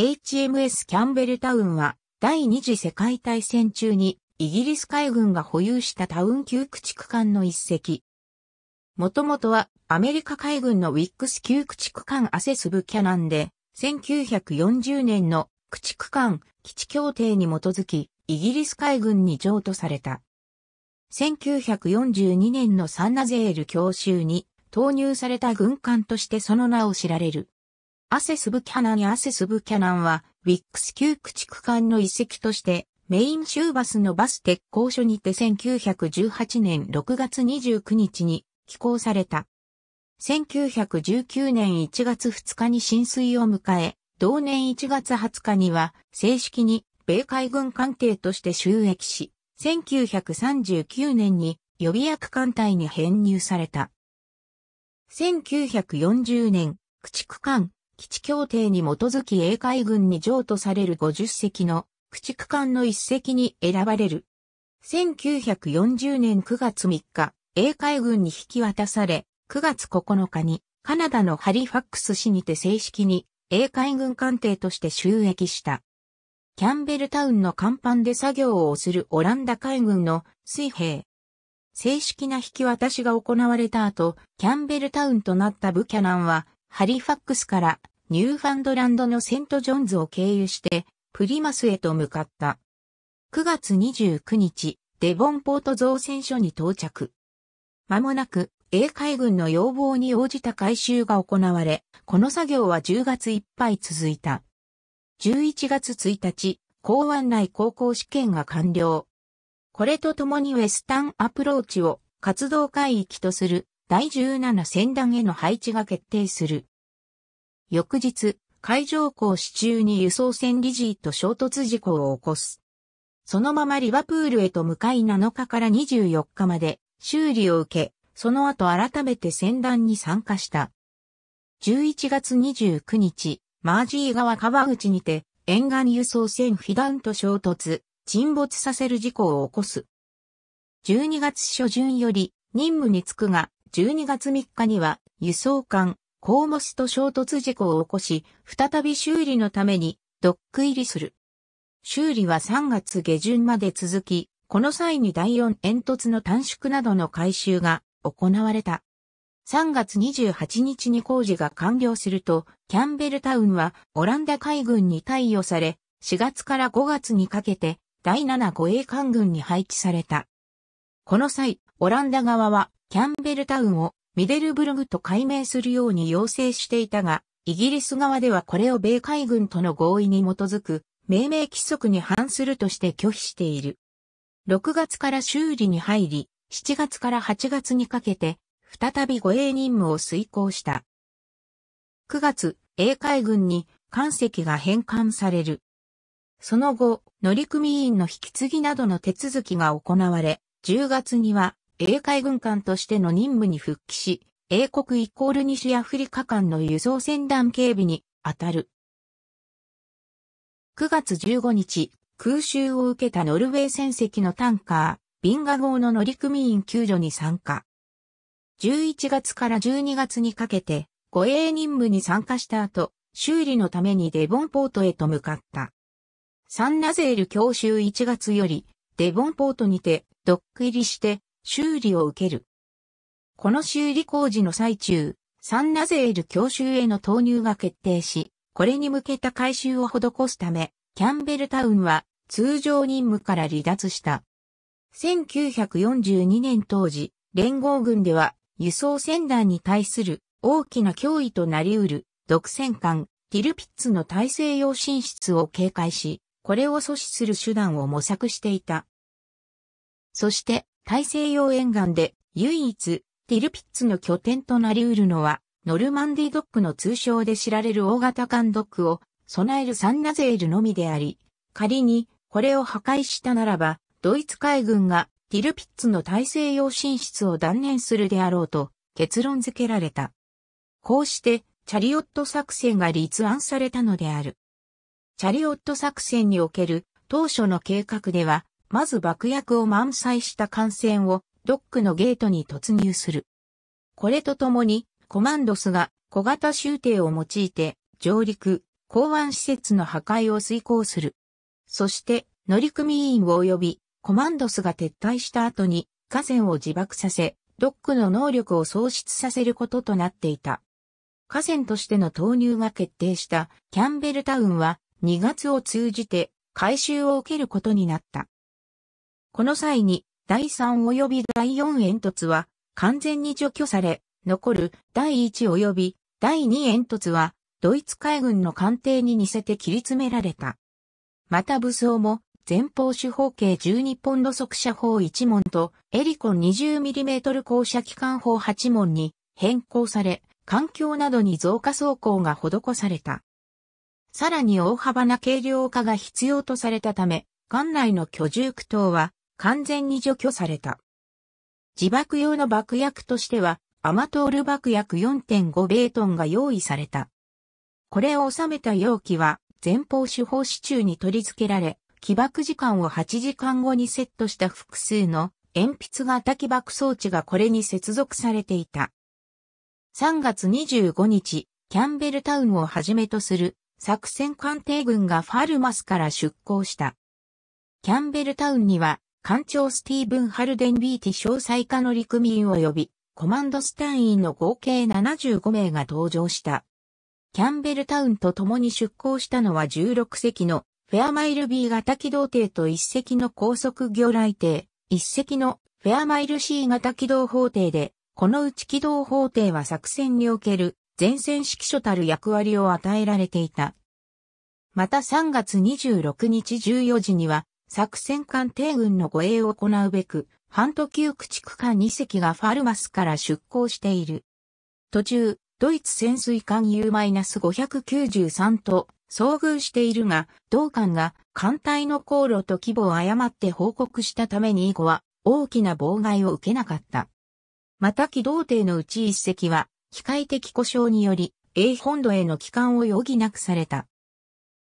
HMS キャンベルタウンは第二次世界大戦中にイギリス海軍が保有したタウン旧駆逐艦の一隻。もともとはアメリカ海軍のウィックス旧駆逐艦アセスブキャナンで1940年の駆逐艦基地協定に基づきイギリス海軍に譲渡された。1942年のサンナゼール教習に投入された軍艦としてその名を知られる。アセス・ブキャナンアセス・ブキャナンは、ウィックス旧駆逐艦の遺跡として、メイン州バスのバス鉄工所にて1918年6月29日に寄港された。1919年1月2日に浸水を迎え、同年1月20日には正式に米海軍艦艇として収益し、1939年に予備役艦隊に編入された。1940年、駆逐艦基地協定に基づき英海軍に譲渡される50隻の駆逐艦の1隻に選ばれる。1940年9月3日、英海軍に引き渡され、9月9日にカナダのハリファックス市にて正式に英海軍艦艇として収益した。キャンベルタウンの甲板で作業をするオランダ海軍の水兵。正式な引き渡しが行われた後、キャンベルタウンとなったブキャナンは、ハリファックスからニューファンドランドのセントジョンズを経由して、プリマスへと向かった。9月29日、デボンポート造船所に到着。まもなく、英海軍の要望に応じた改修が行われ、この作業は10月いっぱい続いた。11月1日、港湾内航行試験が完了。これとともにウェスタンアプローチを活動海域とする第17船団への配置が決定する。翌日、海上港市中に輸送船リジーと衝突事故を起こす。そのままリバプールへと向かい7日から24日まで修理を受け、その後改めて船団に参加した。11月29日、マージー川川口にて、沿岸輸送船フィダンと衝突、沈没させる事故を起こす。12月初旬より任務に就くが、12月3日には輸送艦コーモスと衝突事故を起こし、再び修理のためにドック入りする。修理は3月下旬まで続き、この際に第4煙突の短縮などの改修が行われた。3月28日に工事が完了すると、キャンベルタウンはオランダ海軍に貸与され、4月から5月にかけて第7護衛艦軍に配置された。この際、オランダ側はキャンベルタウンをミデルブルグと改名するように要請していたが、イギリス側ではこれを米海軍との合意に基づく命名規則に反するとして拒否している。6月から修理に入り、7月から8月にかけて、再び護衛任務を遂行した。9月、英海軍に艦籍が返還される。その後、乗組員の引き継ぎなどの手続きが行われ、10月には英海軍艦としての任務に復帰し、英国イコール西アフリカ間の輸送船団警備に当たる。9月15日、空襲を受けたノルウェー船籍のタンカー、ビンガ号の乗組員救助に参加。11月から12月にかけて、護衛任務に参加した後、修理のためにデボンポートへと向かった。サンナゼール教習1月より、デボンポートにて、ドック入りして、修理を受ける。この修理工事の最中、サンナゼール教習への投入が決定し、これに向けた改修を施すため、キャンベルタウンは通常任務から離脱した。1942年当時、連合軍では輸送船団に対する大きな脅威となり得る独占艦ティルピッツの大西洋進出を警戒し、これを阻止する手段を模索していた。そして、大西洋沿岸で唯一ティルピッツの拠点となり得るのはノルマンディドックの通称で知られる大型艦ドックを備えるサンナゼールのみであり、仮にこれを破壊したならば、ドイツ海軍がティルピッツの大西洋進出を断念するであろうと結論付けられた。こうしてチャリオット作戦が立案されたのである。チャリオット作戦における当初の計画ではまず爆薬を満載した艦船をドックのゲートに突入する。これとともに、コマンドスが小型集艇を用いて上陸、港湾施設の破壊を遂行する。そして、乗組員を及び、コマンドスが撤退した後に、河川を自爆させ、ドックの能力を喪失させることとなっていた。河川としての投入が決定したキャンベルタウンは2月を通じて回収を受けることになった。この際に、第3及び第4煙突は完全に除去され、残る第1及び第2煙突はドイツ海軍の艦艇に似せて切り詰められた。また武装も前方主砲径12本路側射砲1門とエリコン 20mm 降射機関砲8門に変更され、環境などに増加走行が施された。さらに大幅な軽量化が必要とされたため、艦内の居住区等は完全に除去された。自爆用の爆薬としては、アマトール爆薬4.5ベートンが用意された。これを収めた容器は、前方手法支柱に取り付けられ、起爆時間を8時間後にセットした複数の鉛筆型起爆装置がこれに接続されていた。3月25日、キャンベルタウンをはじめとする作戦艦艇軍がファルマスから出港した。キャンベルタウンには艦長スティーブン・ハルデン・ビーティ詳細化の陸民及びコマンドスタインの合計75名が登場した。キャンベルタウンと共に出港したのは16隻のフェアマイル B 型機動艇と1隻の高速魚雷艇、1隻のフェアマイル C 型機動砲艇で、このうち機動砲艇は作戦における前線指揮所たる役割を与えられていた。また3月26日14時には作戦艦艇軍の護衛を行うべく、半途旧駆逐艦2隻がファルマスから出港している。途中、ドイツ潜水艦 U-593 と遭遇しているが、同艦が艦隊の航路と規模を誤って報告したために以後は大きな妨害を受けなかった。また機動艇のうち1隻は機械的故障により、A 本土への帰還を余儀なくされた。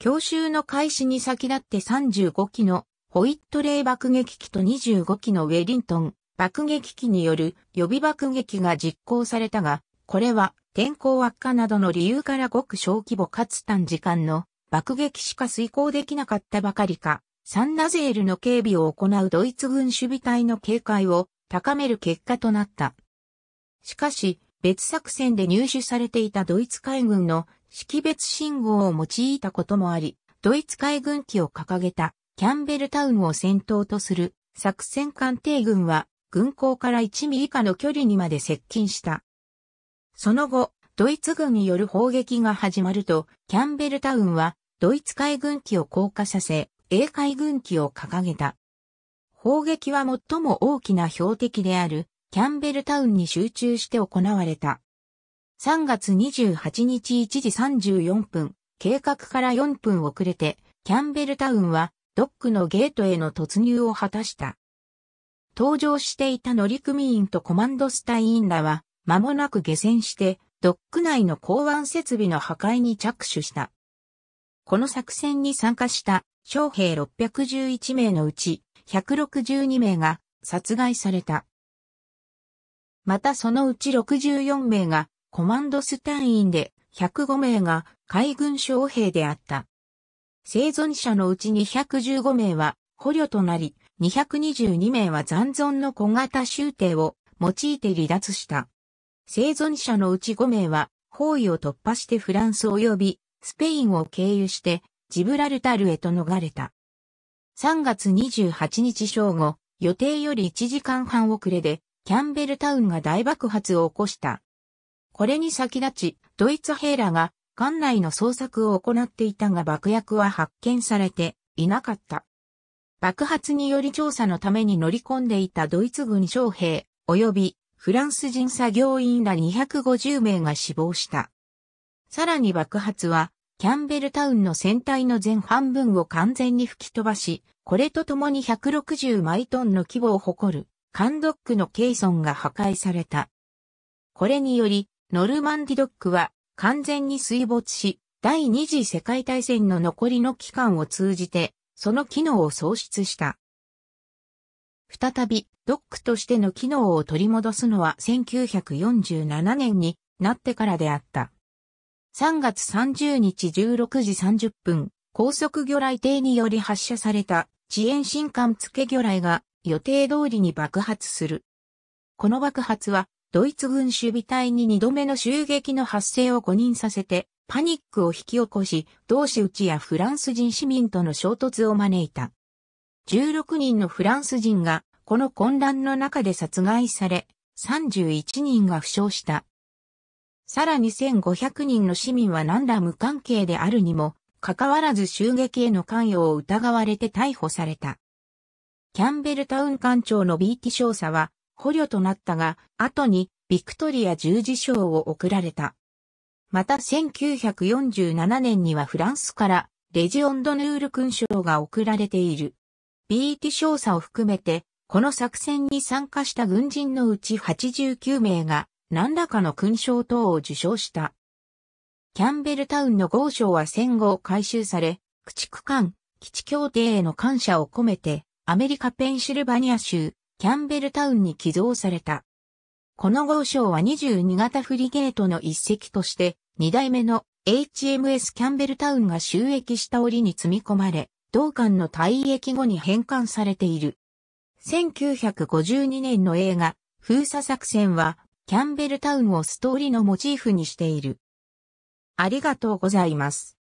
教習の開始に先立って35機のホイットレイ爆撃機と25機のウェリントン爆撃機による予備爆撃が実行されたが、これは天候悪化などの理由からごく小規模かつ短時間の爆撃しか遂行できなかったばかりか、サンナゼールの警備を行うドイツ軍守備隊の警戒を高める結果となった。しかし、別作戦で入手されていたドイツ海軍の識別信号を用いたこともあり、ドイツ海軍機を掲げたキャンベルタウンを先頭とする作戦艦艇軍は軍港から1ミリ以下の距離にまで接近した。その後、ドイツ軍による砲撃が始まると、キャンベルタウンはドイツ海軍機を降下させ、英海軍機を掲げた。砲撃は最も大きな標的であるキャンベルタウンに集中して行われた。3月28日1時34分、計画から4分遅れて、キャンベルタウンはドックのゲートへの突入を果たした。搭乗していた乗組員とコマンドスタインらは、間もなく下船して、ドック内の港湾設備の破壊に着手した。この作戦に参加した将兵611名のうち162名が殺害された。またそのうち64名がコマンドスインで105名が海軍将兵であった。生存者のうち215名は捕虜となり、222名は残存の小型終艇を用いて離脱した。生存者のうち5名は包囲を突破してフランス及びスペインを経由してジブラルタルへと逃れた。3月28日正午、予定より1時間半遅れでキャンベルタウンが大爆発を起こした。これに先立ち、ドイツ兵らが艦内の捜索を行っていたが爆薬は発見されていなかった。爆発により調査のために乗り込んでいたドイツ軍将兵及びフランス人作業員ら250名が死亡した。さらに爆発はキャンベルタウンの船体の前半分を完全に吹き飛ばし、これとともに160マイトンの規模を誇る、カンドックのケイソンが破壊された。これにより、ノルマンディドックは完全に水没し、第二次世界大戦の残りの期間を通じて、その機能を喪失した。再び、ドックとしての機能を取り戻すのは1947年になってからであった。3月30日16時30分、高速魚雷艇により発射された遅延新艦付魚雷が予定通りに爆発する。この爆発はドイツ軍守備隊に二度目の襲撃の発生を誤認させて、パニックを引き起こし、同士内やフランス人市民との衝突を招いた。16人のフランス人が、この混乱の中で殺害され、31人が負傷した。さらに1500人の市民は何ら無関係であるにも、かかわらず襲撃への関与を疑われて逮捕された。キャンベルタウン官庁のビー少佐は、捕虜となったが、後にビクトリア十字章を贈られた。また1947年にはフランスからレジオンドヌール勲章が贈られている。BT 少佐を含めて、この作戦に参加した軍人のうち89名が何らかの勲章等を受章した。キャンベルタウンの豪章は戦後回収され、駆逐艦、基地協定への感謝を込めて、アメリカペンシルバニア州、キャンベルタウンに寄贈された。この号章は22型フリゲートの一隻として、2代目の HMS キャンベルタウンが収益した折に積み込まれ、同館の退役後に返還されている。1952年の映画、封鎖作戦は、キャンベルタウンをストーリーのモチーフにしている。ありがとうございます。